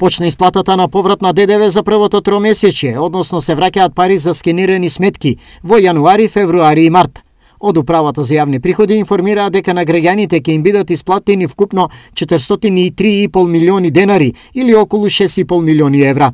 Почна исплатата на поврат на ДДВ за првото тромесече, односно се враќаат пари за скенирани сметки во јануари, февруари и март. Од управата за јавни приходи информираа дека на граѓаните ќе им бидат исплатени вкупно 403,5 милиони денари или околу 6,5 милиони евра.